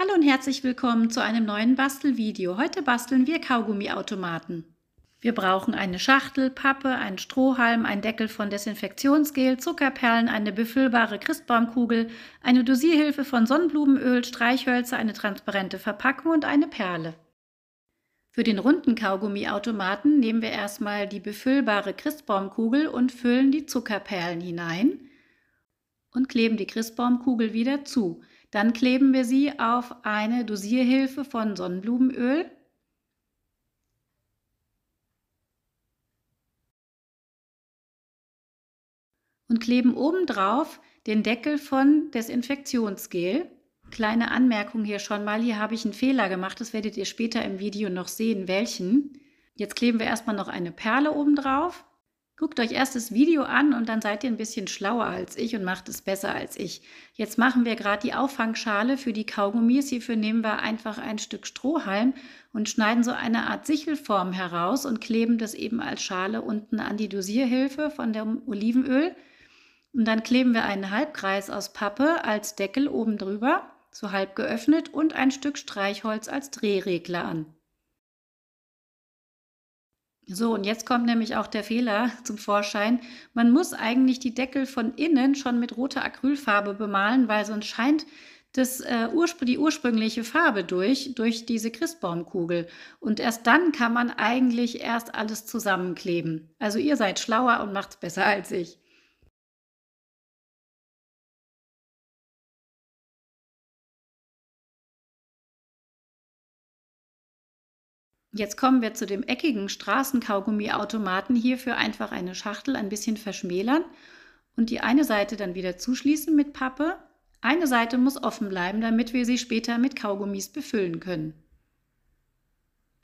Hallo und herzlich willkommen zu einem neuen Bastelvideo. Heute basteln wir Kaugummiautomaten. Wir brauchen eine Schachtel, Pappe, einen Strohhalm, einen Deckel von Desinfektionsgel, Zuckerperlen, eine befüllbare Christbaumkugel, eine Dosierhilfe von Sonnenblumenöl, Streichhölzer, eine transparente Verpackung und eine Perle. Für den runden Kaugummiautomaten nehmen wir erstmal die befüllbare Christbaumkugel und füllen die Zuckerperlen hinein und kleben die Christbaumkugel wieder zu. Dann kleben wir sie auf eine Dosierhilfe von Sonnenblumenöl. Und kleben obendrauf den Deckel von Desinfektionsgel. Kleine Anmerkung hier schon mal, hier habe ich einen Fehler gemacht, das werdet ihr später im Video noch sehen, welchen. Jetzt kleben wir erstmal noch eine Perle oben drauf Guckt euch erst das Video an und dann seid ihr ein bisschen schlauer als ich und macht es besser als ich. Jetzt machen wir gerade die Auffangschale für die Kaugummis. Hierfür nehmen wir einfach ein Stück Strohhalm und schneiden so eine Art Sichelform heraus und kleben das eben als Schale unten an die Dosierhilfe von dem Olivenöl. Und dann kleben wir einen Halbkreis aus Pappe als Deckel oben drüber, so halb geöffnet und ein Stück Streichholz als Drehregler an. So, und jetzt kommt nämlich auch der Fehler zum Vorschein. Man muss eigentlich die Deckel von innen schon mit roter Acrylfarbe bemalen, weil sonst scheint das, äh, urspr die ursprüngliche Farbe durch, durch diese Christbaumkugel. Und erst dann kann man eigentlich erst alles zusammenkleben. Also ihr seid schlauer und macht's besser als ich. Jetzt kommen wir zu dem eckigen Straßenkaugummiautomaten. Hierfür einfach eine Schachtel ein bisschen verschmälern und die eine Seite dann wieder zuschließen mit Pappe. Eine Seite muss offen bleiben, damit wir sie später mit Kaugummis befüllen können.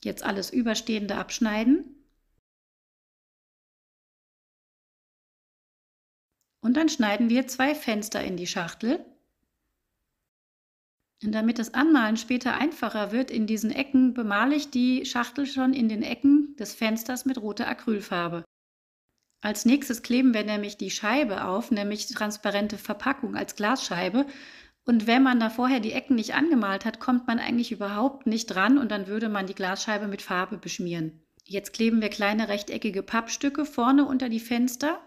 Jetzt alles Überstehende abschneiden. Und dann schneiden wir zwei Fenster in die Schachtel. Und damit das Anmalen später einfacher wird, in diesen Ecken bemale ich die Schachtel schon in den Ecken des Fensters mit roter Acrylfarbe. Als nächstes kleben wir nämlich die Scheibe auf, nämlich transparente Verpackung als Glasscheibe. Und wenn man da vorher die Ecken nicht angemalt hat, kommt man eigentlich überhaupt nicht dran und dann würde man die Glasscheibe mit Farbe beschmieren. Jetzt kleben wir kleine rechteckige Pappstücke vorne unter die Fenster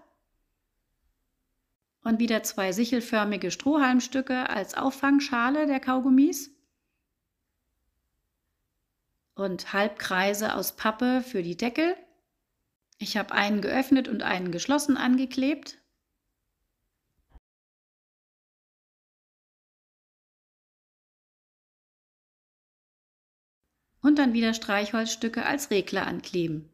und wieder zwei sichelförmige Strohhalmstücke als Auffangschale der Kaugummis und Halbkreise aus Pappe für die Deckel. Ich habe einen geöffnet und einen geschlossen angeklebt. Und dann wieder Streichholzstücke als Regler ankleben.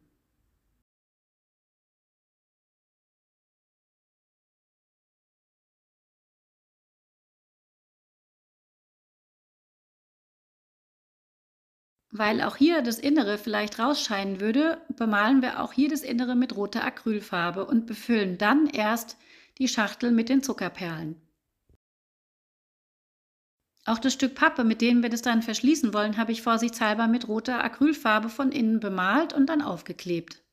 Weil auch hier das Innere vielleicht rausscheinen würde, bemalen wir auch hier das Innere mit roter Acrylfarbe und befüllen dann erst die Schachtel mit den Zuckerperlen. Auch das Stück Pappe, mit dem wir das dann verschließen wollen, habe ich vorsichtshalber mit roter Acrylfarbe von innen bemalt und dann aufgeklebt.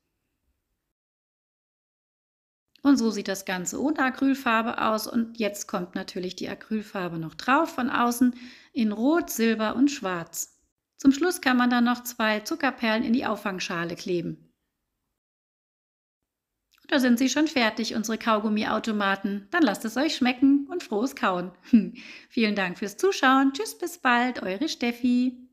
Und so sieht das Ganze ohne Acrylfarbe aus. Und jetzt kommt natürlich die Acrylfarbe noch drauf von außen in Rot, Silber und Schwarz. Zum Schluss kann man dann noch zwei Zuckerperlen in die Auffangschale kleben. Da sind sie schon fertig, unsere Kaugummiautomaten. Dann lasst es euch schmecken und frohes Kauen. Vielen Dank fürs Zuschauen. Tschüss, bis bald, eure Steffi.